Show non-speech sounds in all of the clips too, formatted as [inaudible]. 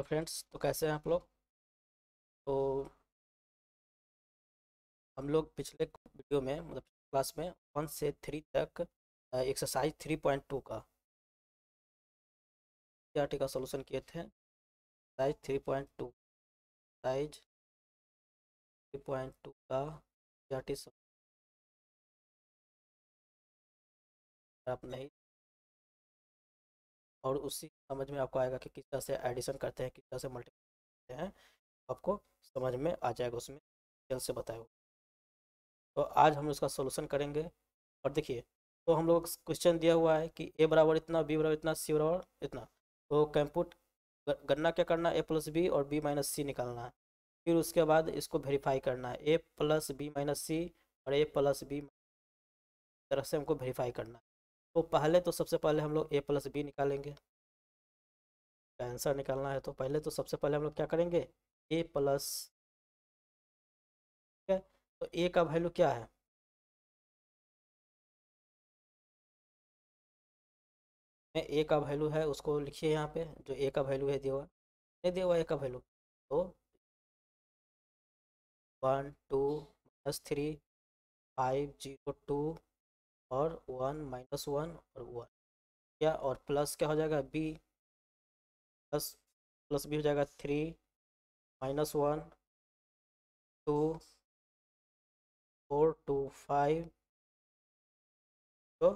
तो फ्रेंड्स तो कैसे हैं आप लोग तो हम लोग पिछले वीडियो में मतलब क्लास में वन से थ्री तक एक्सरसाइज थ्री पॉइंट टू का आर्टी e का सोल्यूशन किए थे size three point two size three point two का आर्टी e आप नहीं और उसी समझ में आपको आएगा कि किस तरह से एडिशन करते हैं किस तरह से मल्टीप्लाई करते हैं आपको समझ में आ जाएगा उसमें डिटेल से बताया तो आज हम उसका सोल्यूशन करेंगे और देखिए तो हम लोग क्वेश्चन दिया हुआ है कि ए बराबर इतना बी बराबर इतना सी बराबर इतना तो कैंपुट गणना क्या करना है ए प्लस बी और बी माइनस सी निकालना है फिर उसके बाद इसको वेरीफाई करना है A plus B minus C और ए प्लस बी तरह से हमको वेरीफाई करना है तो पहले तो सबसे पहले हम लोग ए प्लस बी निकालेंगे आंसर निकालना है तो पहले तो सबसे पहले हम लोग क्या करेंगे ए प्लस ठीक है तो ए का वैल्यू क्या है मैं ए का वैल्यू है उसको लिखिए यहाँ पे जो ए का वैल्यू है देवा नहीं देवा ए का वैल्यू तो one two plus three five zero two और वन माइनस वन और वन या और प्लस क्या हो जाएगा बी प्लस प्लस भी हो जाएगा three minus one two four two five तो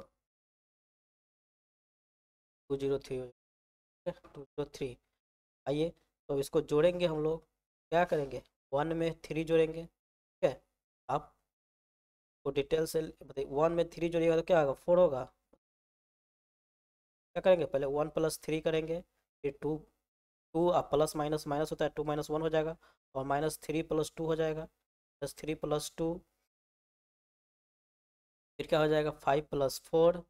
टू जीरो थ्री हो जाएगा टू जीरो थ्री आइए तो इसको जोड़ेंगे हम लोग क्या करेंगे वन में थ्री जोड़ेंगे ठीक है आप तो डिटेल से बताइए वन में थ्री जोड़िएगा तो क्या होगा फोर होगा क्या करेंगे पहले वन प्लस थ्री करेंगे फिर two two plus minus minus होता है टू माइनस वन हो जाएगा और माइनस थ्री प्लस टू हो जाएगा प्लस थ्री प्लस टू फिर क्या हो जाएगा फाइव प्लस फोर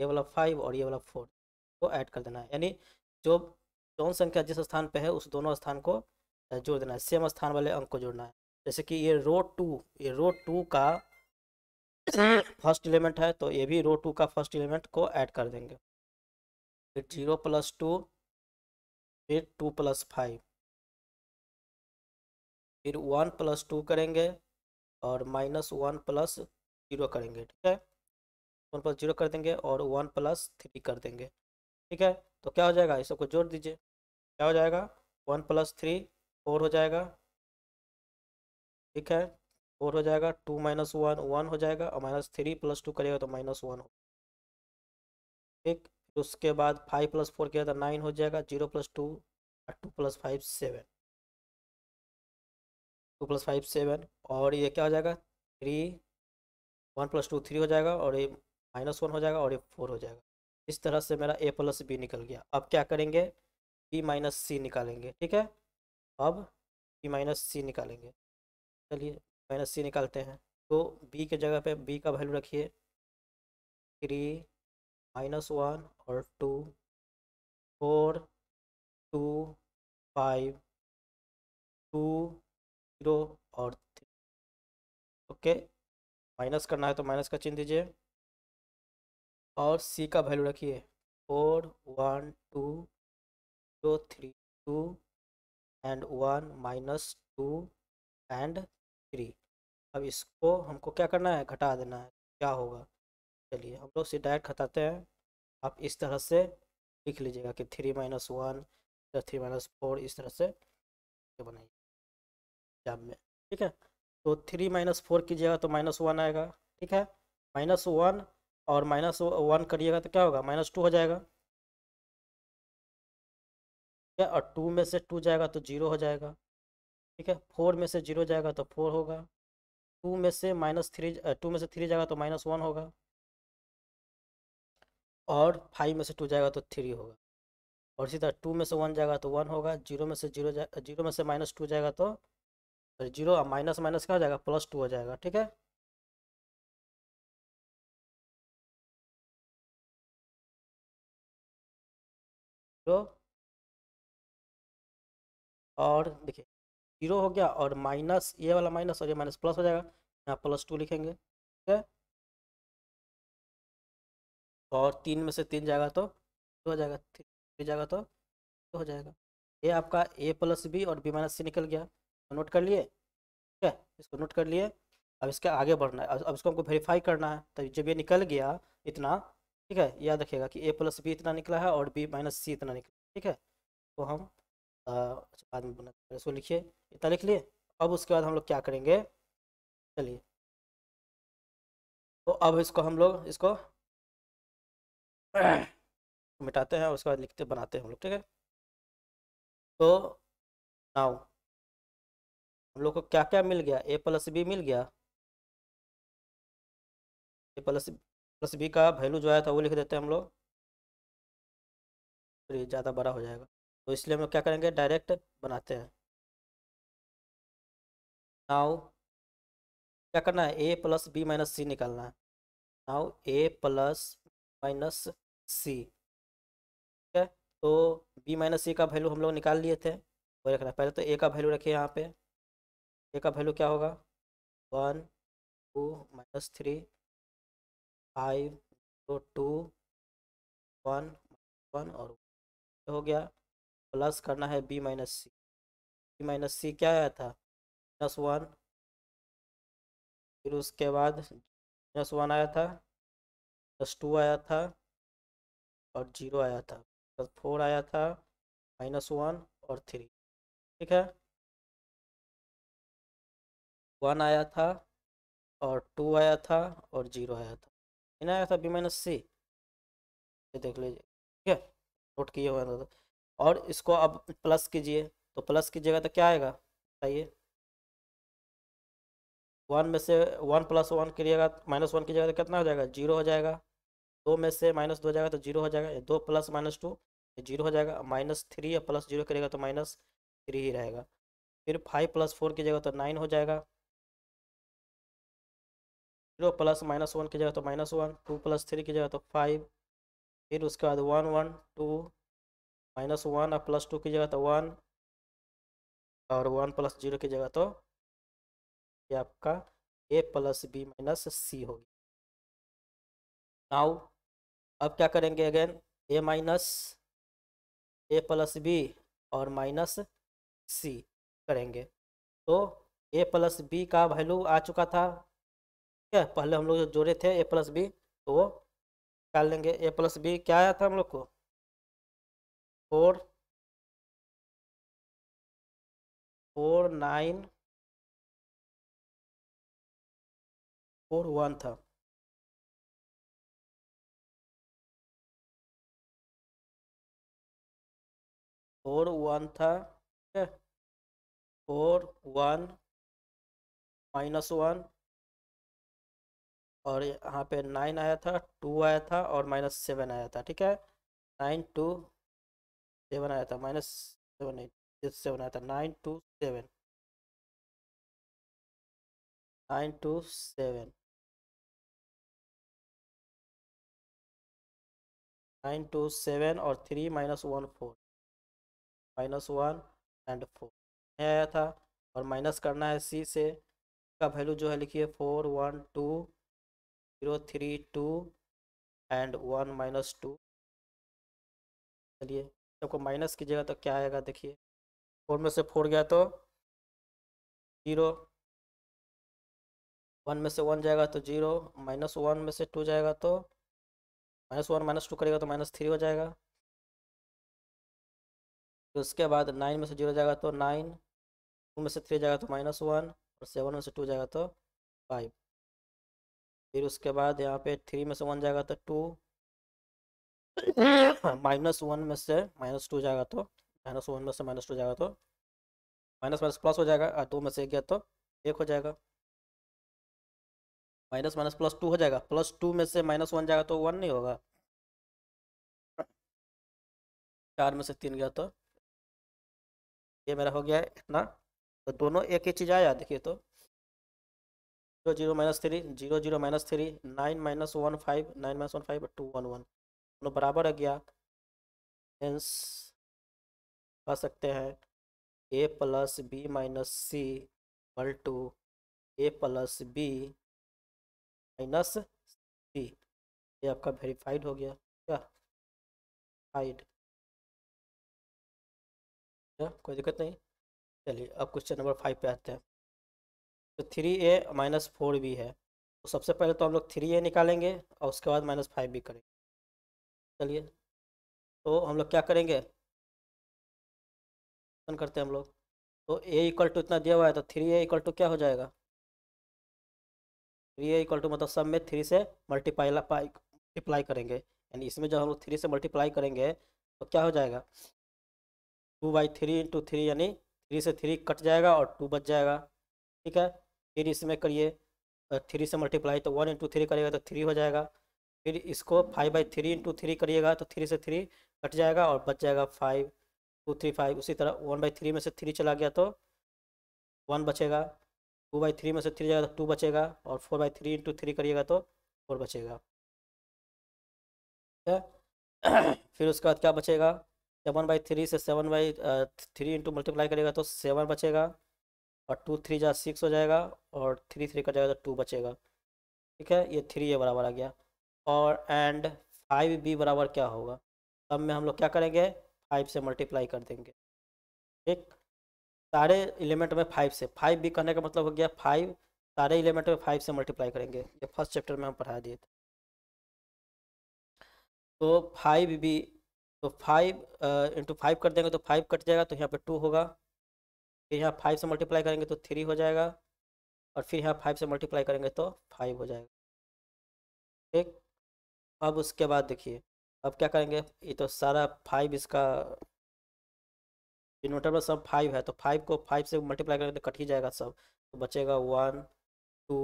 ये वाला फाइव और ये वाला फोर को ऐड कर देना है यानी जो जौन संख्या जिस स्थान पर है उस दोनों स्थान को जोड़ देना है सेम स्थान वाले अंक को जोड़ना है जैसे कि ये रो टू ये रो टू का हम्म। फर्स्ट एलिमेंट है तो ये भी रो टू का फर्स्ट एलिमेंट को ऐड कर देंगे फिर जीरो प्लस टू फिर टू प्लस फाइव फिर वन प्लस टू करेंगे और माइनस वन प्लस जीरो करेंगे ठीक है वन प्लस जीरो कर देंगे और वन प्लस थ्री कर देंगे ठीक है तो क्या हो जाएगा इसको जोड़ दीजिए क्या हो जाएगा वन प्लस थ्री फोर हो जाएगा ठीक है फोर हो जाएगा टू माइनस वन वन हो जाएगा और माइनस थ्री प्लस टू करेगा तो माइनस वन हो ठीक उसके बाद फाइव प्लस फोर किया तो नाइन हो जाएगा जीरो प्लस टू और two plus five seven two plus five seven और ये क्या हो जाएगा three one plus two three हो जाएगा और ये माइनस वन हो जाएगा और ये फोर हो जाएगा इस तरह से मेरा ए प्लस बी निकल गया अब क्या करेंगे बी माइनस सी निकालेंगे ठीक है अब बी माइनस सी निकालेंगे चलिए माइनस सी निकालते हैं तो बी के जगह पे बी का वैल्यू रखिए थ्री माइनस वन और two four two five two zero और थ्री ओके माइनस करना है तो माइनस का चिन्ह दीजिए और सी का वैल्यू रखिए four one two zero three two and one minus two and three अब इसको हमको क्या करना है घटा देना है क्या होगा चलिए हम लोग से डायरेक्ट घटाते हैं आप इस तरह से लिख लीजिएगा कि three minus one three minus four इस तरह से बनाइए जाम में ठीक है तो थ्री माइनस फोर कीजिएगा तो माइनस वन आएगा ठीक है माइनस वन और माइनस वन करिएगा तो क्या होगा माइनस टू हो जाएगा ठीक है और टू में से टू जाएगा तो जीरो हो जाएगा ठीक है फोर में से जीरो जाएगा तो फोर होगा टू में से माइनस थ्री टू में से थ्री जाएगा तो माइनस वन होगा और फाइव में से टू जाएगा तो थ्री होगा और इसी तरह टू में से वन जाएगा तो वन होगा जीरो में से जीरो जा जीरो में से माइनस टू जाएगा तो जीरो माइनस माइनस क्या हो जाएगा प्लस टू हो जाएगा ठीक है तो और देखिए जीरो हो गया और माइनस ये वाला माइनस और ये माइनस प्लस हो जाएगा यहाँ प्लस टू लिखेंगे ठीक है और तीन में से तीन जाएगा तो हो जाएगा थ्री जाएगा तो हो जाएगा ये आपका ए प्लस बी और बी माइनस सी निकल गया तो नोट कर लिए ठीक है इसको नोट कर लिए अब इसके आगे बढ़ना है अब इसको हमको वेरीफाई करना है तो जब ये निकल गया इतना ठीक है याद रखिएगा कि ए प्लस बी इतना निकला है और बी माइनस सी इतना निकला ठीक है तो हम बाद में बना इसको लिखिए इतना लिख लिए अब उसके बाद हम लोग क्या करेंगे चलिए तो अब इसको हम लोग इसको [clears throat] मिटाते हैं उसके बाद लिखते बनाते हैं हम लोग ठीक है तो नाउ हम लोग को क्या क्या मिल गया ए प्लस बी मिल गया ए प्लस प्लस बी का वैल्यू जो आया था वो लिख देते हैं हम लोग फिर ज़्यादा बड़ा हो जाएगा तो इसलिए हम लोग क्या करेंगे डायरेक्ट बनाते हैं नाउ क्या करना है A plus B minus C निकालना है now A plus minus C ठीक है तो बी माइनस सी का वैल्यू हम लोग निकाल लिए थे वो रखना पहले तो ए का वैल्यू रखिए यहाँ पे ए का वैल्यू क्या होगा one two minus three five zero two one one और हो गया प्लस करना है B minus C B minus C क्या आया था प्लस वन फिर उसके बाद प्लस वन आया था प्लस टू आया था और जीरो आया था प्लस फोर आया था माइनस वन और थ्री ठीक है वन आया था और टू आया था और जीरो आया था इन्हें आया था बी माइनस सी देख लीजिए ठीक है नोट किए हुआ और इसको अब प्लस कीजिए तो प्लस कीजिएगा तो क्या आएगा बताइए वन में से वन प्लस वन करिएगा माइनस वन कीजिएगा तो कितना हो जाएगा जीरो हो जाएगा दो में से माइनस दो जाएगा तो जीरो हो जाएगा दो प्लस माइनस टू जीरो हो जाएगा माइनस थ्री या प्लस जीरो करिएगा तो माइनस थ्री ही रहेगा फिर फाइव प्लस फोर की जगह तो नाइन हो जाएगा जीरो प्लस माइनस वन की जगह तो minus one two plus three की जगह तो फाइव फिर उसके बाद one one two minus one और प्लस टू की जगह तो वन और वन प्लस जीरो की जगह तो ये आपका A plus B minus C होगी नाउ अब क्या करेंगे again A minus A plus B और माइनस सी करेंगे तो ए प्लस बी का वैल्यू आ चुका था ठीक है पहले हम लोग जो जोड़े थे ए प्लस बी तो वो निकाल लेंगे ए प्लस बी क्या आया था हम लोग को four four nine four one था फोर वन था ठीक है फोर वन माइनस वन और यहाँ पे नाइन आया था टू आया था और माइनस सेवन आया था ठीक है नाइन टू सेवन आया था माइनस सेवन एट सेवन आया था nine two seven nine two seven nine two seven और three minus one four minus one and four आया था और माइनस करना है सी से का वैल्यू जो है लिखिए four one two zero three two and one minus two चलिए सबको माइनस कीजिएगा तो क्या आएगा देखिए फोर में से फोर गया तो जीरो वन में से वन जाएगा तो जीरो माइनस वन में से टू जाएगा तो माइनस वन माइनस टू करेगा तो माइनस थ्री हो जाएगा तो उसके बाद नाइन में से जीरो जाएगा तो नाइन टू में से थ्री जाएगा तो माइनस वन और सेवन में से टू जाएगा तो फाइव फिर उसके बाद यहाँ पे थ्री में से वन जाएगा तो टू [coughs] माइनस वन में से माइनस टू जाएगा तो माइनस वन में से माइनस टू जाएगा तो माइनस माइनस प्लस हो जाएगा और दो में से एक गया तो एक हो जाएगा माइनस माइनस प्लस टू हो जाएगा प्लस टू में से माइनस वन जाएगा तो वन नहीं होगा चार में से तीन गया तो ये मेरा हो गया इतना तो दोनों एक ही चीज़ आया देखिए तो zero zero minus three zero zero minus three nine minus one five nine minus one five two one one दोनों बराबर आ गया हेंस कह सकते हैं A plus B minus C equal to A plus B minus C ये आपका verified हो गया क्या फाइड क्या कोई दिक्कत नहीं चलिए अब क्वेश्चन नंबर फाइव पे आते हैं तो three A minus four B है तो सबसे पहले तो हम लोग थ्री ए निकालेंगे और उसके बाद माइनस फाइव बी करेंगे चलिए तो हम लोग क्या करेंगे करते हैं हम लोग तो ए इक्वल टू इतना दिया हुआ है तो थ्री ए इक्वल टू क्या हो जाएगा थ्री ए इक्वल टू मतलब सब में थ्री से मल्टीप्लाई मल्टीप्लाई करेंगे यानी इसमें जब हम लोग थ्री से मल्टीप्लाई करेंगे तो क्या हो जाएगा two by three into three यानी थ्री से थ्री कट जाएगा और टू बच जाएगा ठीक है फिर इसमें करिए थ्री से मल्टीप्लाई तो वन इंटू थ्री करेगा तो थ्री हो जाएगा फिर इसको five by three into three करिएगा तो थ्री से थ्री कट जाएगा और बच जाएगा फाइव टू थ्री फाइव उसी तरह वन बाई थ्री में से थ्री चला गया तो वन बचेगा टू बाई थ्री में से थ्री जाएगा तो टू बचेगा और four by three into three करिएगा तो फोर बचेगा [clears throat] फिर उसके बाद क्या बचेगा सेवन बाई थ्री से seven by three into multiply करेगा तो सेवन बचेगा और टू थ्री जा सिक्स हो जाएगा और थ्री थ्री कट जाएगा तो टू बचेगा ठीक है ये थ्री ये बराबर आ गया और एंड फाइव बी बराबर क्या होगा तब में हम लोग क्या करेंगे फाइव से मल्टीप्लाई कर देंगे ठीक सारे एलिमेंट में फाइव से फाइव बी करने का मतलब हो गया फाइव सारे एलिमेंट में फाइव से मल्टीप्लाई करेंगे ये फर्स्ट चैप्टर में हम पढ़ा दिए थे तो फाइव बी तो फाइव इंटू फाइव कर देंगे तो फाइव कट जाएगा तो यहाँ पे टू होगा फिर यहाँ फाइव से मल्टीप्लाई करेंगे तो थ्री हो जाएगा और फिर यहाँ फाइव से मल्टीप्लाई करेंगे तो फाइव हो जाएगा ठीक अब उसके बाद देखिए अब क्या करेंगे ये तो सारा फाइव इसका डिनोटेबल सब फाइव है तो फाइव को फाइव से मल्टीप्लाई करेंगे तो कट ही जाएगा सब तो बचेगा वन टू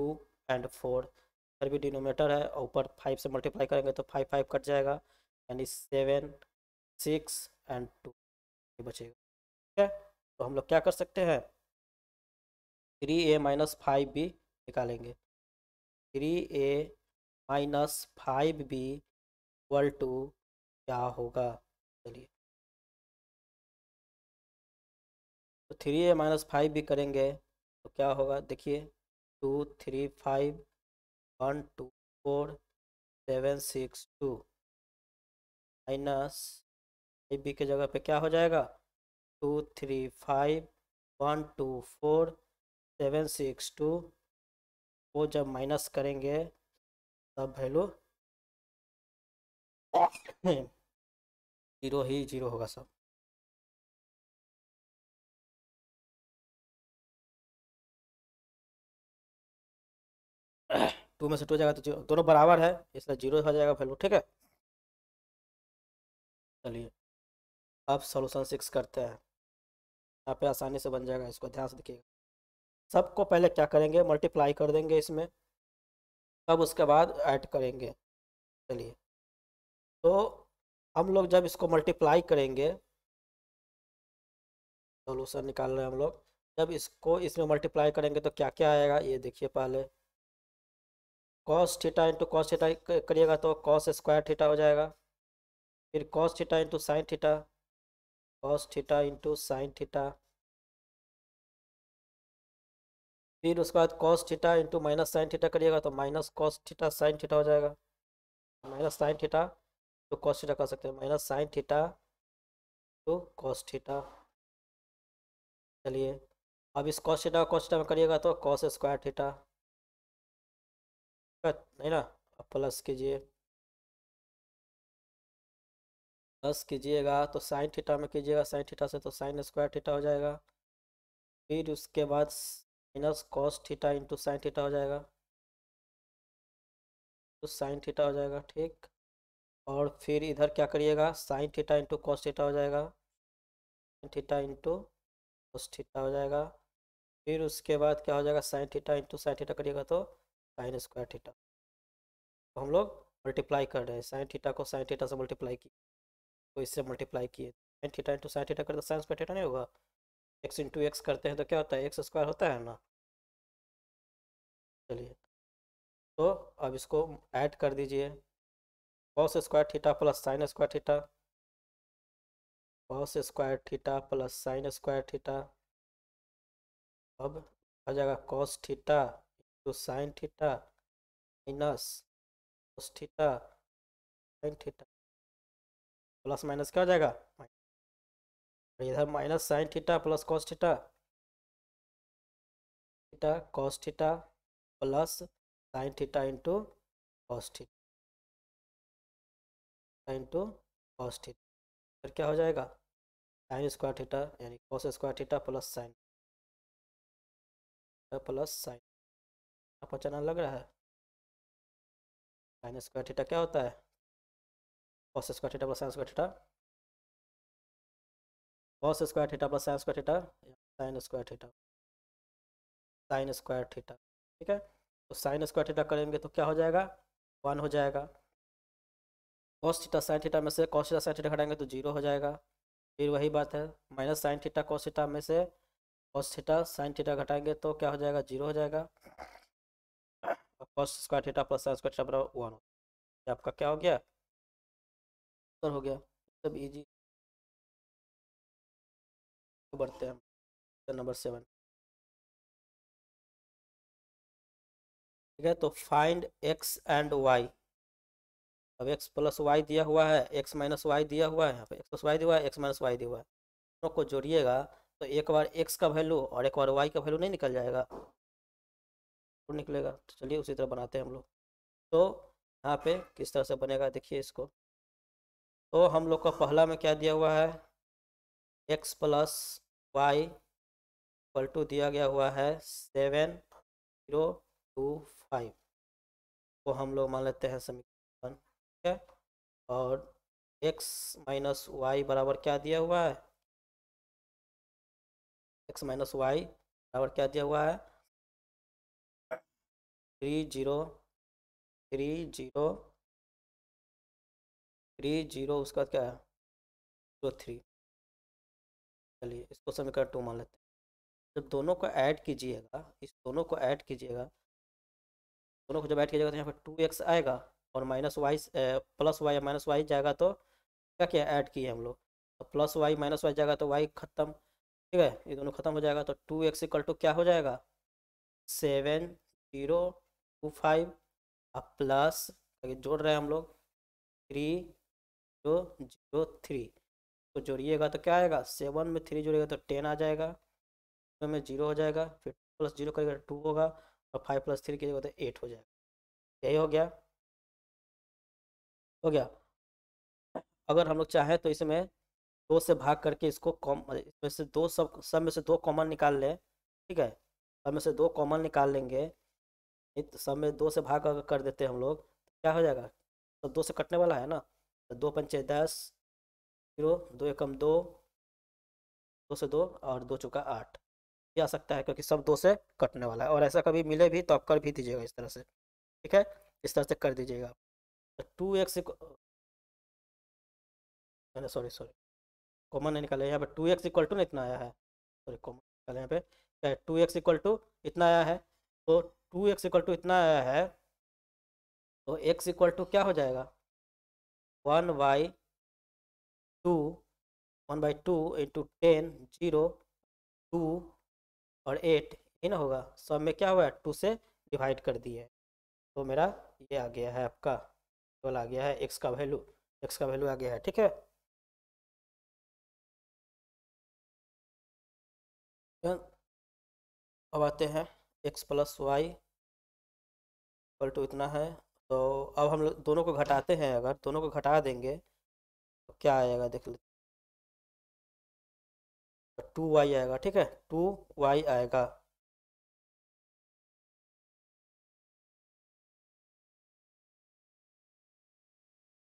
एंड फोर फिर भी डिनोमेटर है ऊपर फाइव से मल्टीप्लाई करेंगे तो फाइव फाइव कट जाएगा यानी सेवन सिक्स एंड टू ये बचेगा ठीक है तो हम लोग क्या कर सकते हैं थ्री ए माइनस फाइव भी निकालेंगे three A minus five B equal to क्या होगा चलिए तो थ्री ए माइनस फाइव भी करेंगे तो क्या होगा देखिए two three five one two four seven six two minus five B के जगह पे क्या हो जाएगा two three five one two four seven six two वो जब माइनस करेंगे सब वैल्यू जीरो ही जीरो होगा सब टू में से टू जाएगा तो जीरो दोनों बराबर है इसलिए जीरो हो जाएगा वैल्यू ठीक है चलिए अब सोल्यूशन सिक्स करते हैं यहाँ पे आसानी से बन जाएगा इसको ध्यान से देखिएगा सबको पहले क्या करेंगे मल्टीप्लाई कर देंगे इसमें तब उसके बाद ऐड करेंगे चलिए तो हम लोग जब इसको मल्टीप्लाई करेंगे सोलूशन निकाल रहे हैं हम लोग जब इसको इसमें मल्टीप्लाई करेंगे तो क्या क्या आएगा ये देखिए पहले cos theta into cos theta करिएगा तो कॉस स्क्वायर थीटा हो जाएगा फिर cos theta into sine theta cos theta into sine theta फिर उसके बाद cos theta into minus sine theta करिएगा तो minus cos theta sine theta हो जाएगा माइनस साइन थीटा तो कॉस थीटा कर सकते हैं माइनस साइन थीटा तो कॉस थीटा चलिए अब इस कॉस थीटा कॉस थीटा में करिएगा तो कॉस स्क्वायर थीटा नहीं ना प्लस कीजिए प्लस कीजिएगा तो साइन थीटा में कीजिएगा साइन थीटा से तो साइन स्क्वायर थीटा हो जाएगा फिर उसके बाद minus cos theta into sine theta हो जाएगा तो साइन थीटा हो जाएगा ठीक और फिर इधर क्या करिएगा sine theta into cos theta हो जाएगा sine theta into cos theta हो जाएगा फिर उसके बाद क्या हो जाएगा sine theta into sine theta करिएगा तो साइन स्क्वायर थीटा तो हम लोग मल्टीप्लाई कर रहे हैं साइन थीटा को साइन थीटा से मल्टीप्लाई किए तो इससे मल्टीप्लाई किए sine theta into sine theta करें तो साइन स्क्वायर थीटा नहीं होगा एक्स इंटू एक्स करते हैं तो क्या होता है एक्स स्क्वायर होता है ना चलिए तो अब इसको ऐड कर दीजिए cos square theta plus sine square theta cos square theta plus sine square theta अब आ जाएगा cos theta into sine theta minus cos theta sine theta plus minus क्या हो जाएगा इधर minus sine theta plus cos theta theta cos theta plus sine theta into cos theta into cos theta फिर क्या हो जाएगा साइन स्क्वायर थीटा यानी cos square theta plus sine plus sign आपको चना लग रहा है साइन स्क्वायर थीटा क्या होता है cos square theta plus sine square theta cos square theta plus sine square theta sine square theta sine square theta ठीक है तो साइन स्क्वायर थीटा करेंगे तो क्या हो जाएगा वन हो जाएगा कॉस थीटा साइन थीटा में से कॉस थीटा साइन थीटा घटाएंगे तो जीरो हो जाएगा फिर वही बात है minus sine theta cos theta में से कॉस थीटा साइन थीटा घटाएंगे तो क्या हो जाएगा जीरो हो जाएगा cos square theta plus sine square theta बराबर वन हो आपका क्या हो गया उत्तर हो गया सब इजी बढ़ते हैं तो नंबर सेवन ठीक है तो फाइंड एक्स एंड वाई अब एक्स प्लस वाई दिया हुआ है एक्स माइनस वाई दिया हुआ है यहाँ पे एक्स प्लस वाई दिया हुआ है एक्स माइनस वाई दिया हुआ है दोनों को जोड़िएगा तो एक बार एक्स का वैल्यू और एक बार वाई का वैल्यू नहीं निकल जाएगा तो निकलेगा तो चलिए उसी तरह बनाते हैं हम लोग तो यहाँ पे किस तरह से बनेगा देखिए इसको तो हम लोग का पहला में क्या दिया हुआ है x plus Y equal to दिया गया हुआ है सेवन जीरो टू फाइव को हम लोग मान लेते हैं समीकरण ठीक है और एक्स माइनस वाई बराबर क्या दिया हुआ है एक्स माइनस वाई बराबर क्या दिया हुआ है three zero three zero three zero उसका क्या है जीरो थ्री चलिए इसको समीकरण टू मान लेते हैं जब दोनों को ऐड कीजिएगा इस दोनों को ऐड कीजिएगा दोनों को जब ऐड कीजिएगा तो यहाँ पर टू एक्स आएगा और minus Y plus Y minus Y जाएगा तो क्या किया ऐड किए हम लोग तो प्लस वाई माइनस वाई जाएगा तो वाई खत्म ठीक है ये दोनों खत्म हो जाएगा तो टू एक्स इक्वल टू क्या हो जाएगा सेवन जीरो टू फाइव और प्लस जोड़ रहे हैं हम लोग थ्री जीरो जीरो थ्री तो जोड़िएगा तो क्या आएगा सेवन में थ्री जोड़िएगा तो टेन आ जाएगा तो में जीरो हो जाएगा फिर प्लस जीरो करिएगा टू होगा और फाइव प्लस थ्री कीजिएगा तो एट हो जाएगा यही हो गया हो गया अगर हम लोग चाहें तो इसमें दो से भाग करके इसको कॉम इसमें से दो सब सब में से दो कॉमन निकाल लें ठीक है सब में से दो कॉमन निकाल लेंगे तो सब में दो से भाग कर देते हैं हम लोग तो क्या हो जाएगा तो दो से कटने वाला है ना तो दो पंचे दस जीरो दो एकम दो दो से दो और दो चुका आठ ये आ सकता है क्योंकि सब दो से कटने वाला है और ऐसा कभी मिले भी तो आप कर भी दीजिएगा इस तरह से ठीक है इस तरह से कर दीजिएगा तो two x equal sorry sorry common नहीं निकाले यहाँ पे टू एक्स इक्वल टू इतना आया है सॉरी कॉमन निकाले यहाँ पे टू एक्स इक्वल टू इतना आया है तो टू एक्स इक्वल टू इतना आया है तो एक्स इक्वल टू क्या हो जाएगा one Y two one by two into ten zero two और एट ये ना होगा सब में क्या हुआ है टू से डिवाइड कर दिए तो मेरा ये आ गया है आपका टोल आ गया है एक्स का वैल्यू एक्स का वैल्यू आ गया है ठीक है अब आते हैं X plus Y equal to इतना है तो अब हम लोग दोनों को घटाते हैं अगर दोनों को घटा देंगे क्या आएगा देख लेते टू वाई आएगा ठीक है टू वाई आएगा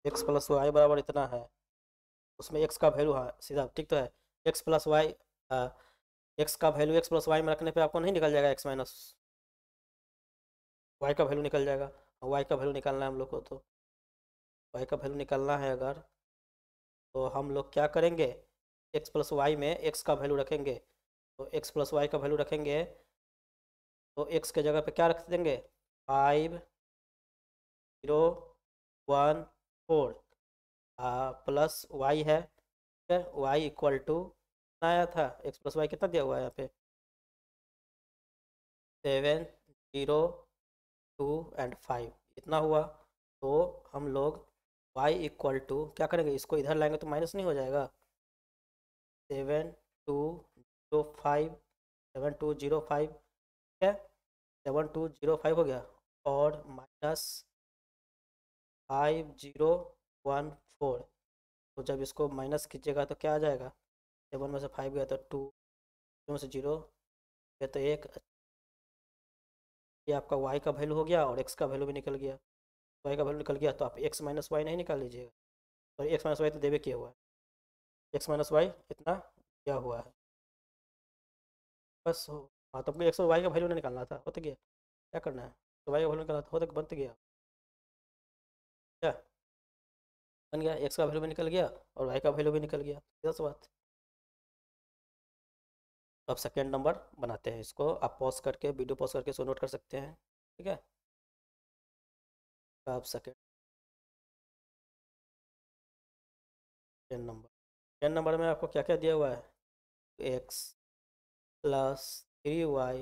एक्स प्लस वाई बराबर इतना है उसमें एक्स का वैल्यू है हाँ, सीधा ठीक तो है एक्स प्लस वाई हाँ, एक्स का वैल्यू एक्स प्लस वाई में रखने पे आपको नहीं निकल जाएगा एक्स माइनस वाई का वैल्यू निकल जाएगा वाई का वैल्यू निकालना है हम लोग को तो वाई का वैल्यू निकालना है अगर तो हम लोग क्या करेंगे एक्स प्लस वाई में एक्स का वैल्यू रखेंगे तो एक्स प्लस वाई का वैल्यू रखेंगे तो एक्स के जगह पे क्या रख देंगे five zero one four plus Y है ठीक है वाई इक्वल टू कितना आया था एक्स प्लस वाई कितना दिया हुआ है यहाँ पे seven zero two and five इतना हुआ तो हम लोग वाई इक्वल टू क्या करेंगे इसको इधर लाएंगे तो माइनस नहीं हो जाएगा seven two zero five seven two zero five ठीक है सेवन टू जीरो फाइव हो गया और minus five zero one four तो जब इसको माइनस कीजिएगा तो क्या आ जाएगा सेवन में से फाइव गया तो टू जीरो में से जीरो गया तो एक ये आपका वाई का वैल्यू हो गया और एक्स का वैल्यू भी निकल गया वाई का वैल्यू निकल गया तो आप एक्स माइनस वाई नहीं निकाल लीजिएगा सॉरी एक्स माइनस वाई तो देवे किया हुआ है एक्स माइनस वाई इतना क्या हुआ है बस हो हाँ तो आपको एक्स और वाई का वैल्यू नहीं निकालना था होता गया क्या करना है तो वाई का वैल्यू निकालना था होता बन गया क्या बन गया एक्स का वैल्यू भी निकल गया और वाई का वैल्यू भी निकल गया दस बात अब सेकेंड नंबर बनाते हैं इसको आप पॉज करके वीडियो पॉज करके सो नोट कर सकते हैं ठीक है आपका टेन नंबर टेन नंबर में आपको क्या क्या दिया हुआ है x plus three Y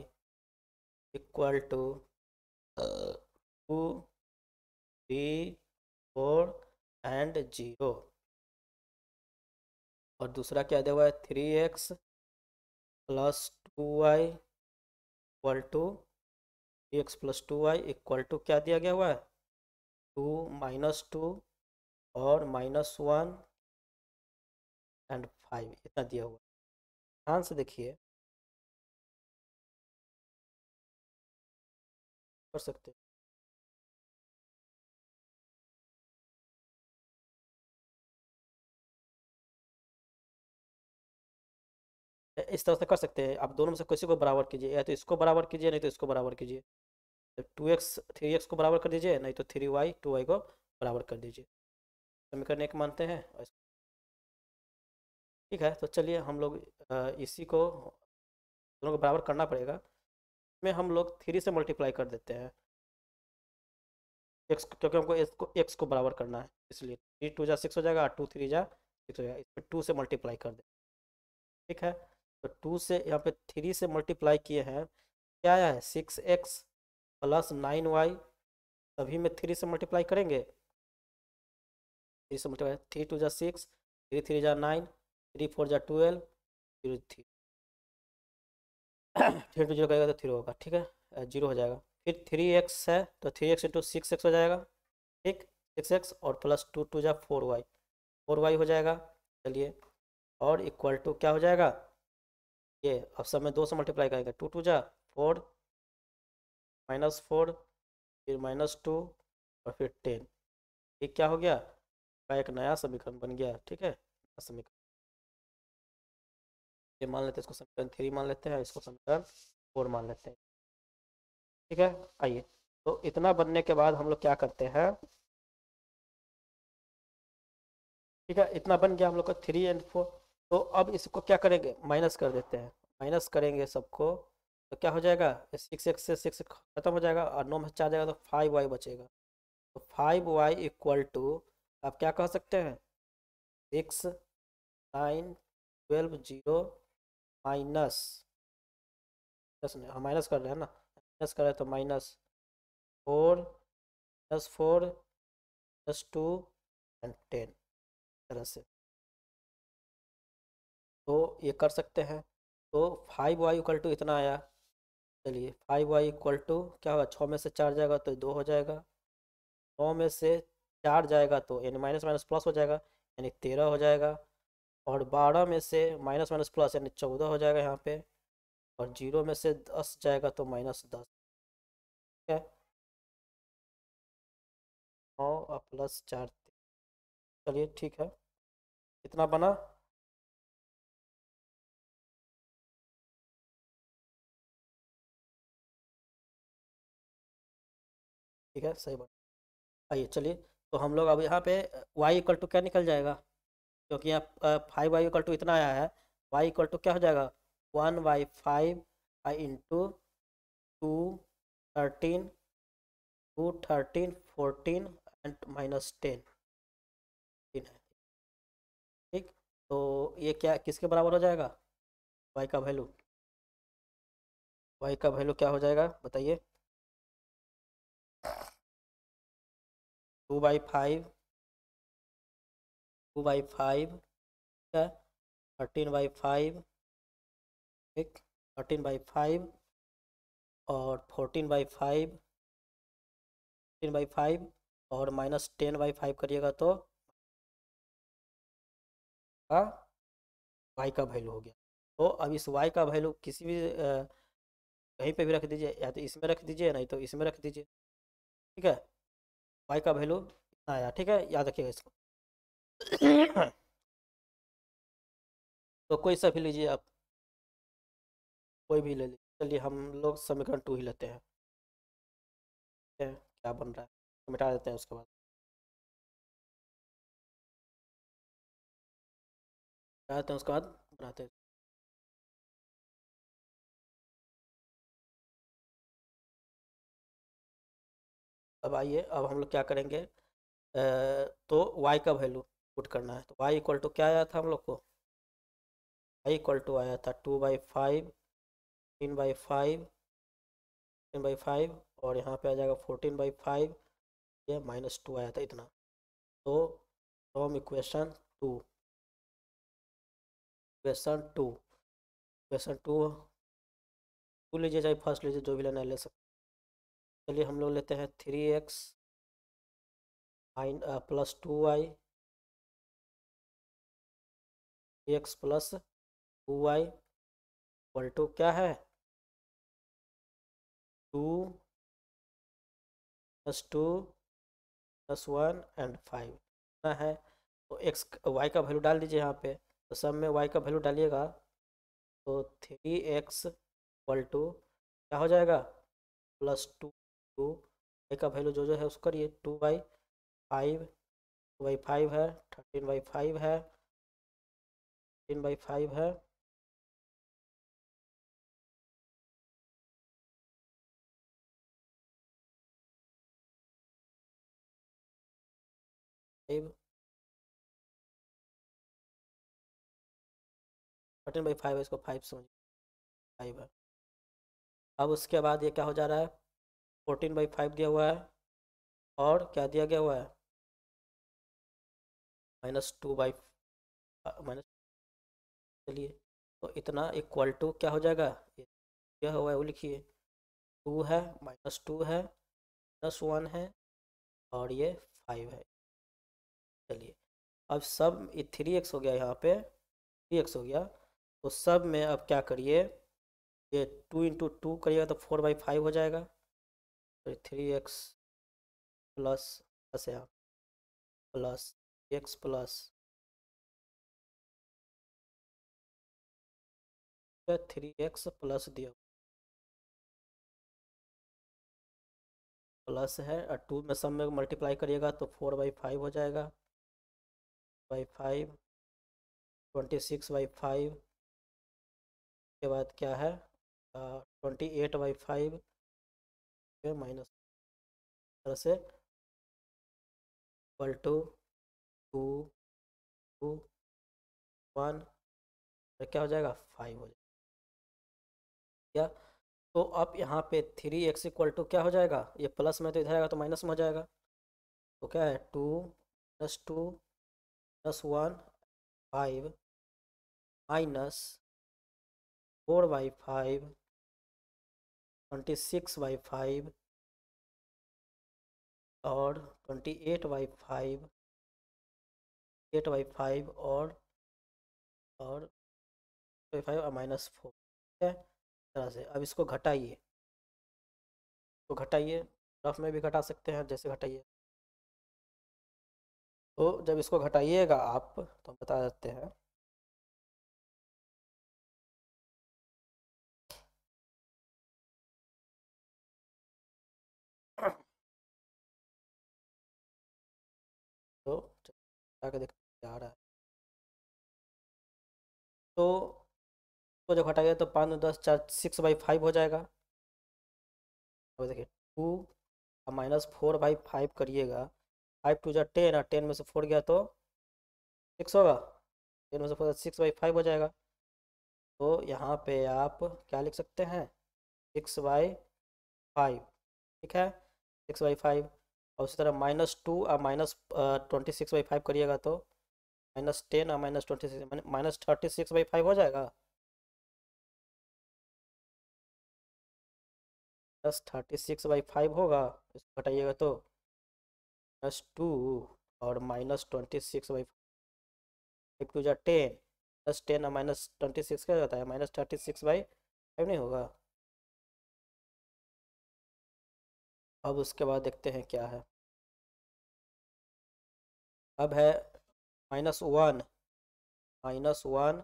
equal to two three four and zero और दूसरा क्या दिया हुआ है three x plus two Y equal to x plus two Y equal to क्या दिया गया हुआ है टू माइनस टू और माइनस वन एंड फाइव इतना दिया हुआ ध्यान से देखिए कर सकते हैं इस तरह से कर सकते हैं आप दोनों में से किसी को बराबर कीजिए या तो इसको बराबर कीजिए नहीं तो इसको बराबर कीजिए टू एक्स थ्री एक्स को बराबर कर दीजिए नहीं तो थ्री वाई टू वाई को बराबर कर दीजिए समीकरण एक मानते हैं ठीक है तो चलिए हम लोग इसी को दोनों को बराबर करना पड़ेगा इसमें हम लोग थ्री से मल्टीप्लाई कर देते हैं एक्स क्योंकि हमको एक्स को एक्स को बराबर करना है इसलिए थ्री टू जा सिक्स हो जाएगा टू थ्री जा सिक्स हो जाएगा इसमें टू से मल्टीप्लाई कर दें ठीक है तो टू से यहाँ पे थ्री से मल्टीप्लाई किए हैं क्या आया है six x plus nine Y सभी में थ्री से मल्टीप्लाई करेंगे थ्री से मल्टीप्लाई थ्री टू जा सिक्स थ्री थ्री जा नाइन थ्री फोर जा twelve zero three three two [clears throat] तो जीरो करेगा तो थ्री होगा ठीक है जीरो हो जाएगा फिर थ्री एक्स है तो three X into six X हो जाएगा ठीक सिक्स एक्स और प्लस टू टू जा फोर वाई फोर वाई हो जाएगा चलिए और इक्वल टू क्या हो जाएगा ये अब सब में दो से मल्टीप्लाई करेंगे टू टू जा फोर माइनस फोर फिर माइनस टू और फिर टेन ये क्या हो गया का एक नया समीकरण बन गया ठीक है नया समीकरण ये मान लेते हैं इसको समीकरण थ्री मान लेते हैं इसको समीकरण फोर मान लेते हैं ठीक है आइए तो इतना बनने के बाद हम लोग क्या करते हैं ठीक है इतना बन गया हम लोग का थ्री एंड फोर तो अब इसको क्या करेंगे माइनस कर देते हैं माइनस करेंगे सबको तो क्या हो जाएगा सिक्स एक्स से सिक्स खत्म हो जाएगा और नौ में चार जाएगा तो फाइव वाई बचेगा तो फाइव वाई इक्वल टू आप क्या कह सकते हैं six nine twelve zero minus दस हम माइनस हाँ, कर रहे हैं ना माइनस कर रहे हैं तो minus four plus four plus two and ten तरह से तो ये कर सकते हैं तो फाइव वाई इक्वल टू इतना आया चलिए फाइव वाई इक्वल टू क्या होगा छः में से चार जाएगा तो दो हो जाएगा नौ में से चार जाएगा तो यानी माइनस माइनस प्लस हो जाएगा यानी तेरह हो जाएगा और बारह में से माइनस माइनस प्लस यानी चौदह हो जाएगा यहाँ पे और जीरो में से दस जाएगा तो माइनस दस ठीक है नौ और प्लस चार चलिए ठीक है कितना बना ठीक है सही बात आइए चलिए तो हम लोग अब यहाँ पे वाई इक्वल टू क्या निकल जाएगा क्योंकि यहाँ फाइव वाई इक्वल टू इतना आया है वाई इक्वल टू क्या हो जाएगा वन बाई फाइव आई into two thirteen two thirteen fourteen and minus ten है ठीक तो ये क्या किसके बराबर हो जाएगा वाई का वैल्यू वाई का वैल्यू क्या हो जाएगा बताइए two by five two by five ठीक है थर्टीन बाई फाइव ठीक थर्टीन बाई फाइव और fourteen by five fourteen by five और माइनस टेन बाई फाइव करिएगा तो का वाई का वैल्यू हो गया तो अब इस वाई का वैल्यू किसी भी कहीं पे भी रख दीजिए या तो इसमें रख दीजिए नहीं तो इसमें रख दीजिए ठीक है वाई का वैल्यू इतना आया ठीक है याद रखिएगा इसको तो कोई सा भी लीजिए आप कोई भी ले लीजिए चलिए हम लोग समीकरण टू ही लेते हैं क्या बन रहा है तो मिटा देते हैं उसके बाद मिटा देते हैं उसके बाद बनाते हैं अब आइए अब हम लोग क्या करेंगे तो वाई का वैल्यू पुट करना है तो वाई इक्वल टू क्या आया था हम लोग को y इक्वल टू आया था टू बाई फाइव तीन बाई फाइव तीन बाई फाइव और यहाँ पे आ जाएगा फोर्टीन बाई फाइव ये माइनस टू आया था इतना तो from equation two equation two equation two two लीजिए चाहे फर्स्ट लीजिए जो भी लेना है ले सकते चलिए हम लोग लेते हैं three x plus two Y X plus two Y equal to क्या है two plus two plus one and five ना है तो एक्स वाई का वैल्यू डाल दीजिए यहाँ पे तो सब में वाई का वैल्यू डालिएगा तो थ्री एक्स इक्वल टू क्या हो जाएगा प्लस टू टू आई का वैल्यू जो जो है उसको करिए two by five two by five है थर्टीन बाई फाइव है थर्टीन बाई फाइव है थर्टीन बाई फाइव है इसको फाइव समझ फाइव है अब उसके बाद ये क्या हो जा रहा है फोर्टीन बाई फाइव दिया हुआ है और क्या दिया गया हुआ है माइनस टू बाई माइनस चलिए तो इतना इक्वल टू क्या हो जाएगा यह हुआ है वो लिखिए टू है माइनस टू है प्लस वन है और ये फाइव है चलिए अब सब थ्री एक्स हो गया यहाँ पे थ्री एक्स हो गया तो सब में अब क्या करिए ये टू इंटू टू करिएगा तो फोर बाई फाइव हो जाएगा three x plus plus plus X plus three x plus दिया प्लस है और टू में सब में मल्टीप्लाई करिएगा तो फोर बाई फाइव हो जाएगा by five twenty six by five के बाद क्या है ट्वेंटी एट बाई फाइव पे माइनस तरह से equal to two two one तो क्या हो जाएगा फाइव हो जाएगा या तो अब यहाँ पे थ्री एक्स इक्वल टू क्या हो जाएगा ये प्लस में तो इधर आएगा तो माइनस में हो जाएगा तो क्या है two plus two plus one five minus four by five twenty six by five और twenty eight by five eight by five और और फाइव और माइनस फोर ठीक है तरह से अब इसको घटाइए तो घटाइए रफ में भी घटा सकते हैं जैसे घटाइए तो जब इसको घटाइएगा आप तो बता देते हैं जाकर देखते जा रहा है तो तो जब गया तो पाँच दस चार सिक्स बाई फाइव हो जाएगा अब देखिए टू और माइनस फोर बाई फाइव करिएगा फाइव टू जै टेन और टेन में से फोर गया तो सिक्स होगा टेन में से फोर सिक्स बाई फाइव हो जाएगा तो यहाँ पे आप क्या लिख सकते हैं सिक्स बाई फाइव ठीक है सिक्स बाई फाइव और उसी तरह माइनस टू और minus twenty six by five करिएगा तो माइनस टेन और minus twenty six minus thirty six by five हो जाएगा plus thirty six by five होगा इसको घटाइएगा तो प्लस टू और minus twenty six by five two जा टेन प्लस टेन और माइनस ट्वेंटी सिक्स क्या जाता है minus thirty six by five नहीं होगा अब उसके बाद देखते हैं क्या है अब है माइनस वन माइनस वन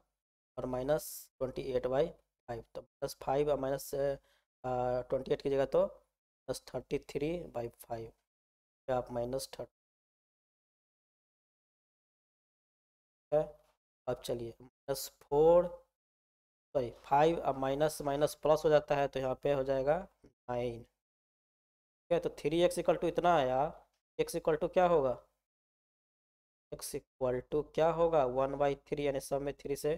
और minus twenty eight by five तो प्लस फाइव और माइनस ट्वेंटी एट की जगह तो plus thirty three by five तो आप माइनस थर्टी अब चलिए माइनस फोर सॉरी फाइव अब माइनस माइनस प्लस हो जाता है तो यहाँ पे हो जाएगा नाइन है तो थ्री एक्स इक्वल टू इतना आया एक्स इक्वल टू क्या होगा एक्स इक्वल टू क्या होगा वन बाई थ्री यानी सब में थ्री से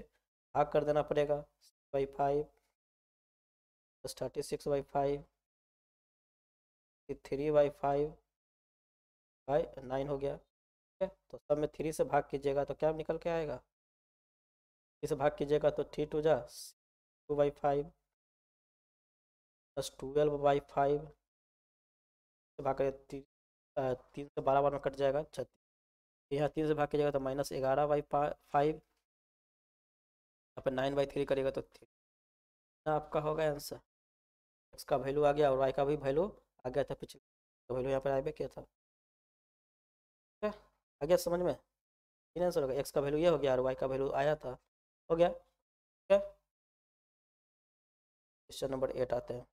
भाग कर देना पड़ेगा by five plus thirty six by five three by five by nine हो गया ठीक है तो सब में थ्री से भाग कीजिएगा तो क्या निकल के आएगा थ्री से भाग कीजिएगा तो थ्री टू जा two by five plus twelve by five से भाग कर तीन तीन से बारह बार में कट जाएगा छत्तीस यहाँ तीन से भाग किया जाएगा तो माइनस ग्यारह बाई फाइव यहाँ पर नाइन बाई थ्री करेगा तो थ्री आपका होगा आंसर एक्स का वैल्यू आ गया और वाई का भी वैल्यू आ गया था पिछले तो वैल्यू यहाँ पर आया क्या था आ गया समझ में तीन आंसर होगा एक्स का वैल्यू ये हो गया और वाई का वैल्यू आया था हो गया क्या क्वेश्चन नंबर एट आते हैं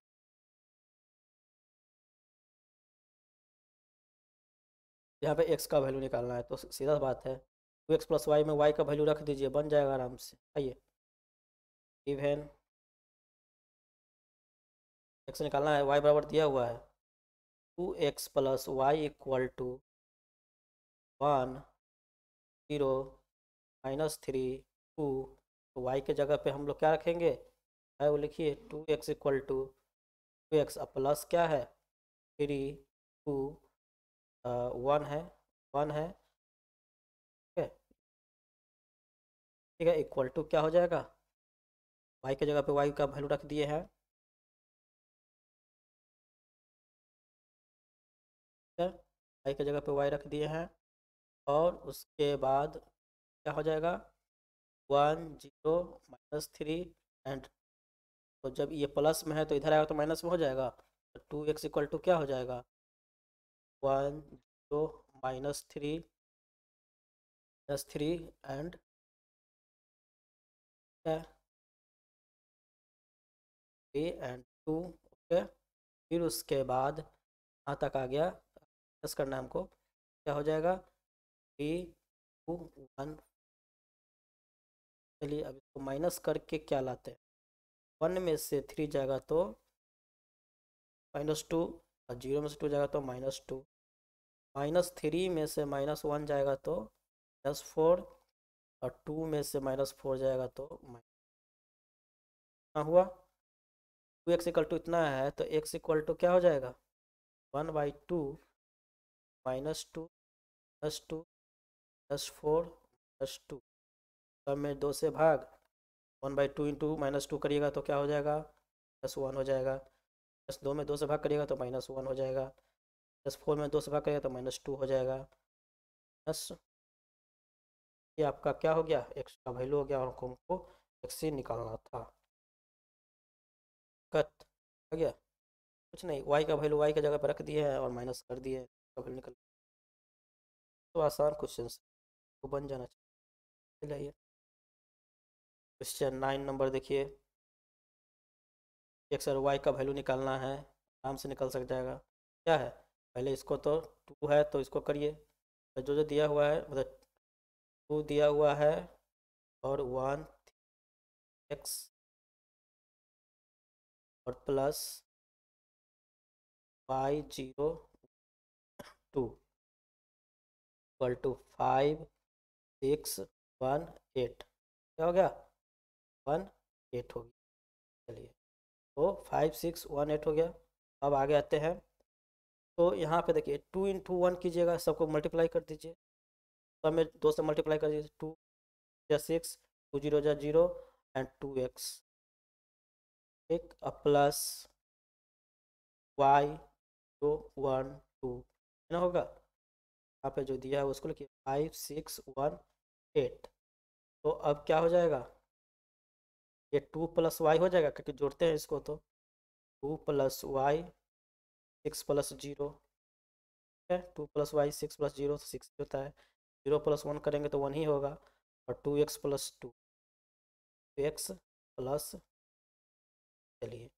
यहाँ पे एक्स का वैल्यू निकालना है तो सीधा बात है टू एक्स प्लस वाई में वाई का वैल्यू रख दीजिए बन जाएगा आराम से आइए इवेन एक्स निकालना है वाई बराबर दिया हुआ है two x plus Y equal to one zero minus three two तो वाई के जगह पे हम लोग क्या रखेंगे वो लिखिए two x equal to two x plus क्या है थ्री टू वन है वन है ठीक है ठीक है इक्वल टू क्या हो जाएगा वाई के जगह पे वाई का वैल्यू रख दिए हैं ठीक है वाई के जगह पे वाई रख दिए हैं और उसके बाद क्या हो जाएगा one zero minus three and तो जब ये प्लस में है तो इधर आएगा तो माइनस में हो जाएगा तो टू एक्स इक्वल टू क्या हो जाएगा one zero minus three plus three and three and two okay फिर उसके बाद यहाँ तक आ गया प्लस करना हमको क्या हो जाएगा थ्री टू वन चलिए अब इसको माइनस करके क्या लाते हैं वन में से थ्री जाएगा तो माइनस टू और जीरो में से टू जाएगा तो माइनस टू माइनस थ्री में से माइनस वन जाएगा तो माइनस फोर और टू में से माइनस फोर जाएगा तो माइनस हुआ टू एक्स इक्वल टू इतना है तो एक्स इक्वल टू क्या हो जाएगा one by two minus two plus two plus four plus two सब तो में दो से भाग one by two into minus two करिएगा तो क्या हो जाएगा प्लस वन हो जाएगा प्लस दो में दो से भाग करिएगा तो माइनस वन हो जाएगा प्लस फोर में दो से भाग करिएगा तो माइनस टू हो जाएगा प्लस ये आपका क्या हो गया एक्स का वैल्यू हो गया और हमको एक्स ही निकालना था कत आ गया कुछ नहीं वाई का वैल्यू वाई के जगह पर रख दिए हैं और माइनस कर दिए तो निकल तो आसान क्वेश्चन तो बन जाना चाहिए क्वेश्चन नाइन नंबर देखिए एक्स और वाई का वैल्यू निकालना है आराम से निकल सक जाएगा क्या है पहले इसको तो टू है तो इसको करिए तो जो जो दिया हुआ है मतलब टू दिया हुआ है और वन एक्स और plus y zero two equal to five six one eight क्या हो गया वन एट हो गया चलिए तो फाइव सिक्स वन एट हो गया अब आगे आते हैं तो यहाँ पे देखिए टू इन टू वन कीजिएगा सबको मल्टीप्लाई कर दीजिए तो हमें दो से मल्टीप्लाई कर दीजिए टू या सिक्स टू जीरो या जीरो एंड टू एक्स एक plus y two one two ना होगा यहाँ पे जो दिया है उसको लिखिए फाइव सिक्स वन एट तो अब क्या हो जाएगा ये टू प्लस वाई हो जाएगा क्योंकि जोड़ते हैं इसको तो two plus y six plus zero ठीक है two plus y six plus zero तो सिक्स होता है जीरो प्लस वन करेंगे तो वन ही होगा और two x plus two x plus चलिए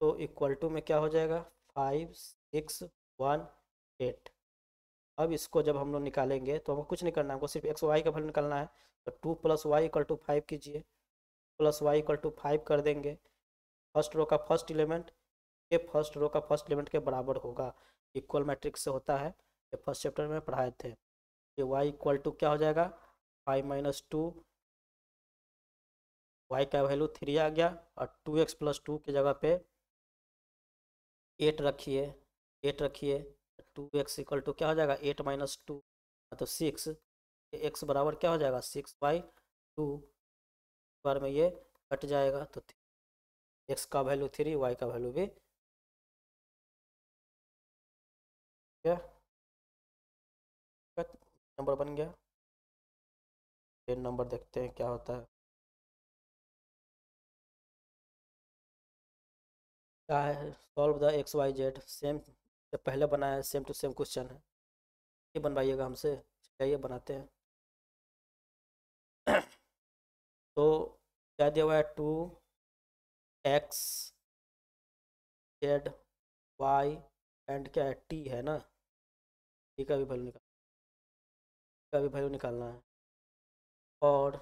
तो इक्वल टू में क्या हो जाएगा फाइव सिक्स वन एट अब इसको जब हम लोग निकालेंगे तो हमको कुछ नहीं करना है हमको सिर्फ एक्स वाई का फल निकालना है तो two plus Y equal to five कीजिए plus Y equal to five कर देंगे फर्स्ट रो का फर्स्ट एलिमेंट ये फर्स्ट रो का फर्स्ट एलिमेंट के बराबर होगा इक्वल मैट्रिक्स से होता है ये फर्स्ट चैप्टर में पढ़ाए थे ये वाई इक्वल टू क्या हो जाएगा फाइव माइनस टू वाई का वैल्यू थ्री आ गया और टू एक्स प्लस टू की जगह पे एट रखिए एट रखिए टू एक्स इक्वल टू क्या हो जाएगा एट माइनस टू तो सिक्स एक्स बराबर क्या हो जाएगा सिक्स बाई टू बार में ये कट जाएगा तो एक्स का वैल्यू थ्री वाई का वैल्यू भी क्या नंबर बन गया फिर नंबर देखते हैं क्या होता है क्या है solve the x y z same पहले बनाया सेम टू सेम क्वेश्चन है ये बनवाइएगा हमसे चलिए बनाते हैं तो क्या दिया हुआ है two x z y and क्या है टी है ना टी का भी वैल्यू निकाल का भी वैल्यू निकालना है और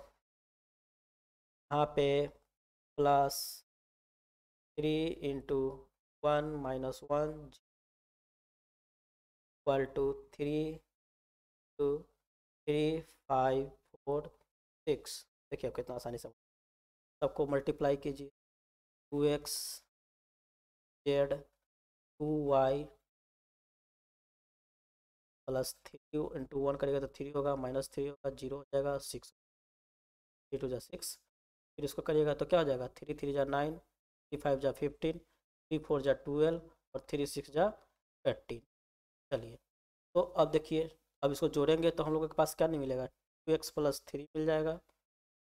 यहाँ पे plus three into one minus one equal to three two three five four six देखिए आपको इतना आसानी से सबको मल्टीप्लाई कीजिए two x z two y plus three into one करेगा तो थ्री होगा माइनस थ्री होगा जीरो हो जाएगा सिक्स थ्री टू जा सिक्स फिर इसको करिएगा तो क्या हो जाएगा थ्री थ्री जा नाइन थ्री फाइव जा फिफ्टीन थ्री फोर जा ट्वेल्व और थ्री सिक्स जा थर्टीन चलिए तो अब देखिए अब इसको जोड़ेंगे तो हम लोगों के पास क्या नहीं मिलेगा टू एक्स प्लस थ्री मिल जाएगा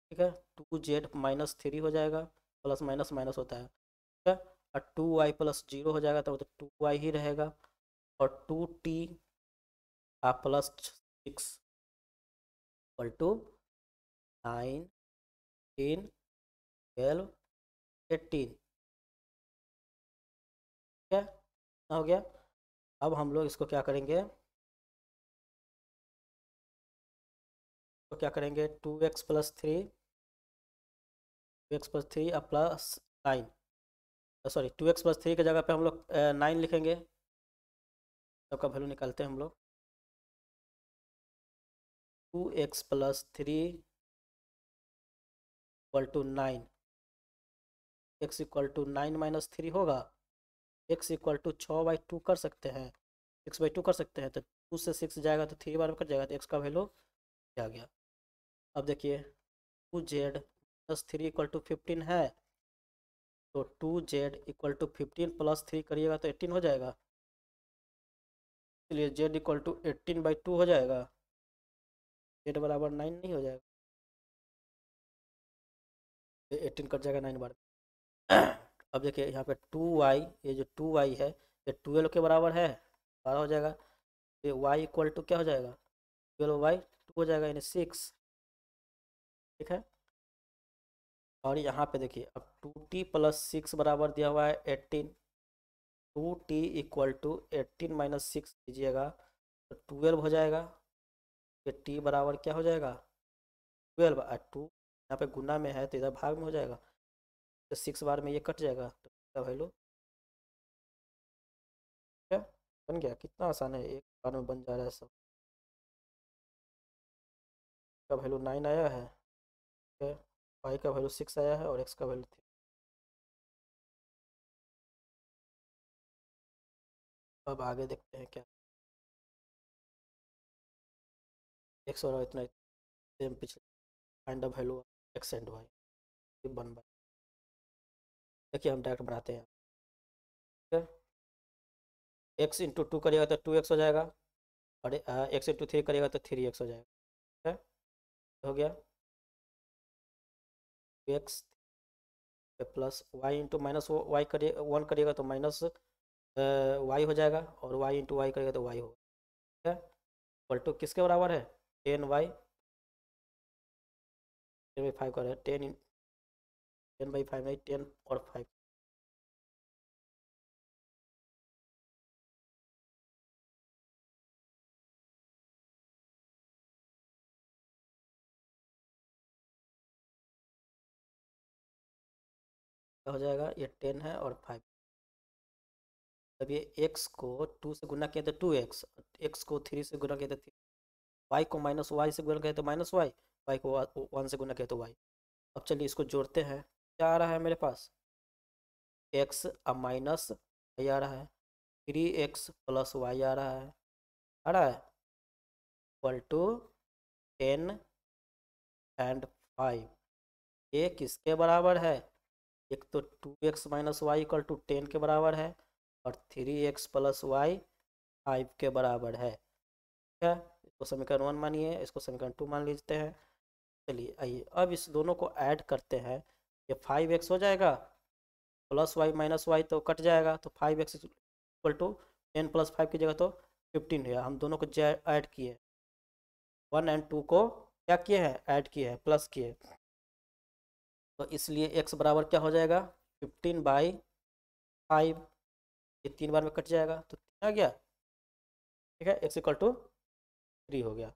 ठीक है टू जेड माइनस थ्री हो जाएगा प्लस माइनस माइनस होता है ठीक है और टू वाई प्लस जीरो हो जाएगा तो टू वाई ही रहेगा और टू टी आ plus six equal to nine ten twelve eighteen ठीक है हो गया अब हम लोग इसको क्या करेंगे तो क्या करेंगे two x plus three two x plus three और plus nine sorry two x plus three की जगह पे हम लोग नाइन लिखेंगे सबका वैल्यू निकालते हैं हम लोग two x plus three equal to nine x equal to nine minus three होगा एक्स इक्वल टू छः बाई टू कर सकते हैं सिक्स बाई टू कर सकते हैं तो टू से सिक्स जाएगा तो थ्री बार में कट जाएगा तो एक्स का वैल्यू आ गया अब देखिए two z plus three equal to fifteen है तो two z equal to fifteen plus three करिएगा तो एट्टीन हो जाएगा इसलिए z equal to eighteen by two हो जाएगा जेड बराबर नाइन नहीं हो जाएगा एट्टीन कट जाएगा नाइन बार अब देखिए यहाँ पे टू वाई ये जो टू वाई है ये ट्वेल्व के बराबर है बारह हो जाएगा ये वाई इक्वल टू क्या हो जाएगा ट्वेल्व वाई टू हो जाएगा यानी सिक्स ठीक है और यहाँ पे देखिए अब टू टी प्लस सिक्स बराबर दिया हुआ है eighteen two t equal to eighteen minus six कीजिएगा तो ट्वेल्व हो जाएगा ये टी बराबर क्या हो जाएगा ट्वेल्व और टू यहाँ पे गुना में है तो इधर भाग में हो जाएगा तो सिक्स बार में ये कट जाएगा तो वैल्यू क्या बन गया कितना आसान है एक बार में बन जा रहा है सब वैल्यू नाइन आया है है वाई का वैल्यू सिक्स आया है और एक्स का वैल्यू थ्री अब आगे देखते हैं क्या एक्स और इतना सेम पिछले and the value x and y one by देखिए हम डायरेक्ट बनाते हैं ठीक है एक्स इंटू टू करिएगा तो टू एक्स हो जाएगा और एक्स इंटू थ्री करिएगा तो थ्री एक्स हो जाएगा ठीक है हो गया two x plus y into minus y करिए वन करिएगा तो माइनस वाई हो जाएगा और वाई इंटू वाई करिएगा तो वाई होगा ठीक है इक्वल टू किसके बराबर है ten y ten by five करें टेन टेन बाई फाइव नहीं टेन और फाइव हो जाएगा ये टेन है और फाइव जब ये एक्स को टू से गुना किया तो टू एक्स एक्स को थ्री से गुना किया तो थ्री वाई को माइनस वाई से गुना किया तो माइनस वाई वाई को वन से गुना किया तो वाई अब चलिए इसको जोड़ते हैं क्या आ रहा है मेरे पास एक्स अब माइनस वाई आ रहा है थ्री एक्स प्लस वाई आ रहा है आ रहा है equal to ten and five ये किसके बराबर है एक तो two x minus y equal to ten के बराबर है और three x plus y five के बराबर है ठीक है इसको समीकरण वन मानिए इसको समीकरण टू मान लीजिए हैं चलिए आइए अब इस दोनों को ऐड करते हैं ये फाइव एक्स हो जाएगा प्लस वाई माइनस वाई तो कट जाएगा तो five x equal to ten plus five की जगह तो फिफ्टीन है हम दोनों को ऐड किए वन एंड टू को क्या किए हैं ऐड किए हैं प्लस किए तो इसलिए एक्स बराबर क्या हो जाएगा फिफ्टीन बाई फाइव ये तीन बार में कट जाएगा तो तीन आ गया ठीक है एक्स इक्वल टू थ्री हो गया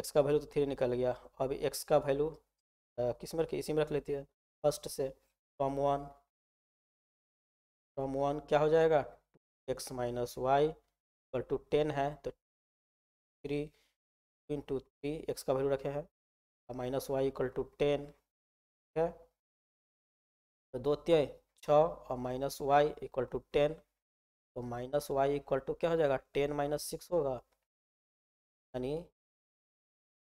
एक्स का वैल्यू तो थ्री निकल गया अब एक्स का वैल्यू किस में रखे इसी में रख लेती है फर्स्ट से फ्रॉम वन फ्रॉम वन क्या हो जाएगा x minus y equal to ten है तो थ्री इंटू थ्री एक्स का वैल्यू रखे हैं minus y equal to ten है तो दो त्याय छः और minus y equal to ten तो माइनस वाई इक्वल टू क्या हो जाएगा टेन माइनस सिक्स होगा यानी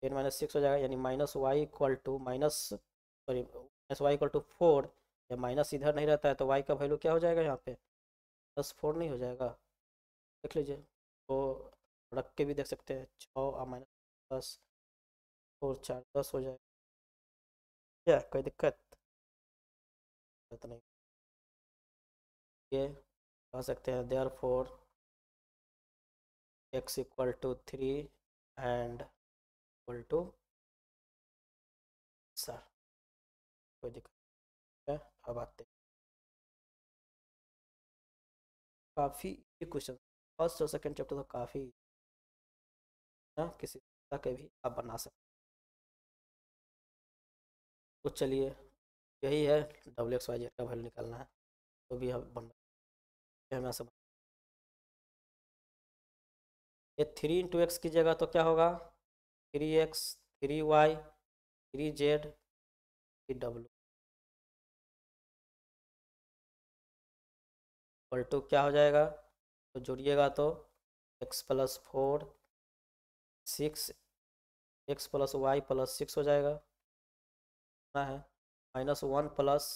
टेन माइनस सिक्स हो जाएगा यानी minus y equal to minus sorry minus y equal to four या माइनस इधर नहीं रहता है तो वाई का वैल्यू क्या हो जाएगा यहाँ पे प्लस फोर नहीं हो जाएगा देख लीजिए तो रख के भी देख सकते हैं छः और माइनस दस फोर चार दस हो जाएगा क्या कोई दिक्कत नहीं ये कह सकते हैं there four x equal to three and equal to sir कोई दिक्कत है अब आते हैं काफ़ी ये क्वेश्चन फर्स्ट और सेकंड चैप्टर तो काफ़ी ना किसी का भी आप बना सकते तो चलिए यही है डब्ल्यू एक्स वाई जेड का वैल्यू निकालना है तो भी हम हमें सब ये थ्री इंटू एक्स की जगह तो क्या होगा three x three y three z three डब्लू पलटू क्या हो जाएगा तो जुड़िएगा तो x plus four six x plus y plus six हो जाएगा करना है minus one plus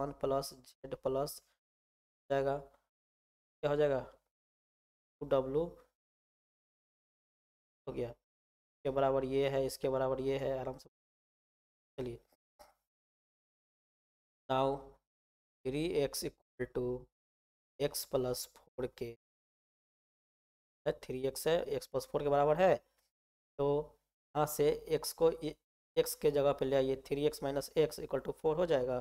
one plus z plus जाएगा क्या हो जाएगा टू डब्लू हो गया इसके बराबर ये है इसके बराबर ये है आराम से चलिए now three x equal to x plus four के थ्री एक्स है एक्स प्लस फोर के बराबर है तो यहाँ से एक्स को एक्स के जगह पे ले आइए three x minus x equal to four हो जाएगा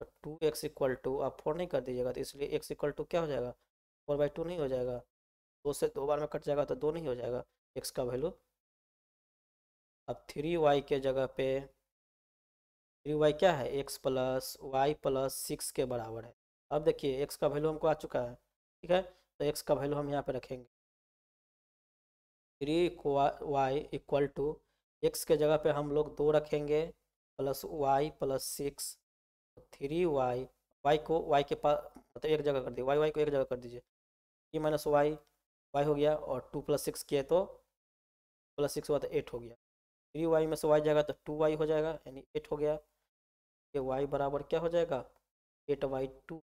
तो टू एक्स इक्वल टू आप फोर नहीं कर दीजिएगा तो इसलिए एक्स इक्वल टू क्या हो जाएगा फोर बाई टू नहीं हो जाएगा दो से दो बार में कट जाएगा तो दो नहीं हो जाएगा एक्स का वैल्यू अब थ्री वाई के जगह पे थ्री वाई क्या है x plus y plus six के बराबर है अब देखिए एक्स का वैल्यू हमको आ चुका है ठीक है तो एक्स का वैल्यू हम यहाँ पे रखेंगे three Y equal to x के जगह पे हम लोग दो रखेंगे plus y plus six three y y को वाई के पास मतलब एक जगह कर दीजिए वाई वाई को एक जगह कर दीजिए थ्री माइनस वाई वाई हो गया और टू प्लस सिक्स किए तो प्लस सिक्स हुआ तो एट हो गया थ्री वाई में से वाई जाएगा तो टू वाई हो जाएगा यानी एट हो गया ये वाई बराबर क्या हो जाएगा एट वाई टू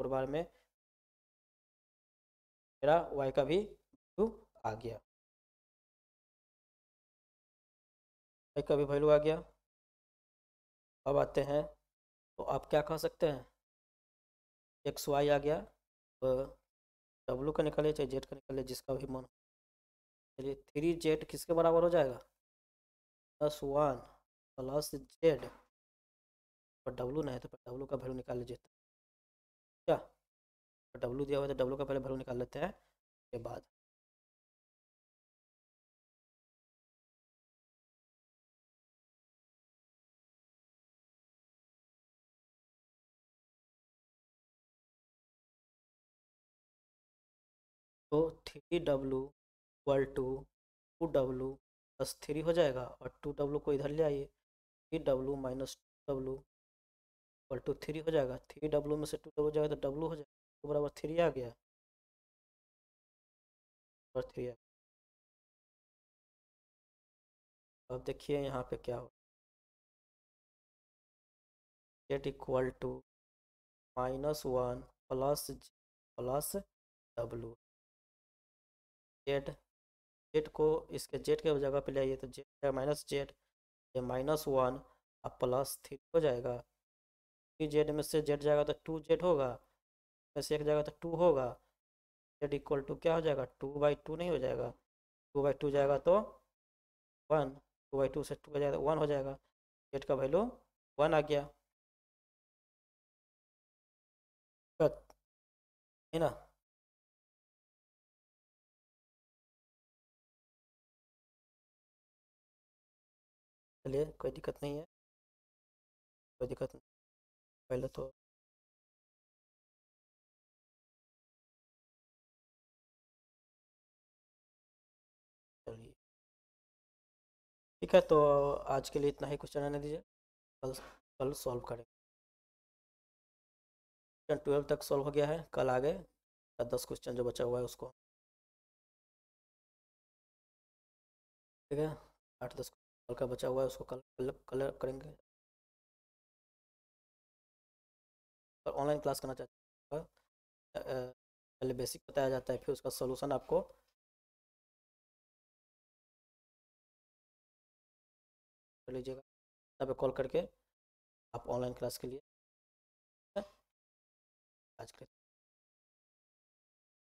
और बार में मेरा वाई का भी टू आ गया आई का भी वैल्यू आ गया अब आते हैं तो आप क्या कह सकते हैं एक्स वाई आ गया तो डब्लू का निकाले चाहे जेड का निकाले जिसका भी मन चलिए थ्री जेड किसके बराबर हो जाएगा प्लस वन प्लस जेड पर डब्लू नहीं तो डब्लू का वैल्यू निकाल लीजिए क्या डब्लू दिया हुआ है तो डब्लू का पहले वैल्यू निकाल लेते हैं उसके बाद three W equal to two W plus three हो जाएगा और टू डब्लू को इधर ले आइए three W minus two W equal to three हो जाएगा थ्री डब्लू में से टू डब्लू जाएगा तो डब्लू हो जाएगा टू तो बराबर थ्री आ गया और थ्री आ गया अब देखिए यहाँ पे क्या हो z equal to minus one plus plus डब्लू जेड जेड को इसके जेड के जगह पे ले आइए तो जेड माइनस जेड ये माइनस वन और प्लस थ्री हो जाएगा थ्री जेड में से जेड जाएगा तो टू जेड होगा में से एक जाएगा तो टू होगा जेड इक्वल टू क्या हो जाएगा टू बाई टू नहीं हो जाएगा टू बाई टू जाएगा तो वन टू बाई टू से टू जाएगा तो वन हो जाएगा जेड का वैल्यू वन आ गया है ना चलिए कोई दिक्कत नहीं है कोई दिक्कत नहीं पहले तो चलिए ठीक है तो आज के लिए इतना ही क्वेश्चन आने दीजिए कल कल सॉल्व करें क्वेश्चन ट्वेल्व तक सॉल्व हो गया है कल आ या दस क्वेश्चन जो बचा हुआ है उसको ठीक है आठ दस हल्का बचा हुआ है उसको कलर कलर करेंगे और ऑनलाइन क्लास करना चाहते हैं पहले बेसिक बताया जाता है फिर उसका सोलूशन आपको कर लीजिएगा यहाँ पे कॉल करके आप ऑनलाइन क्लास के लिए आज के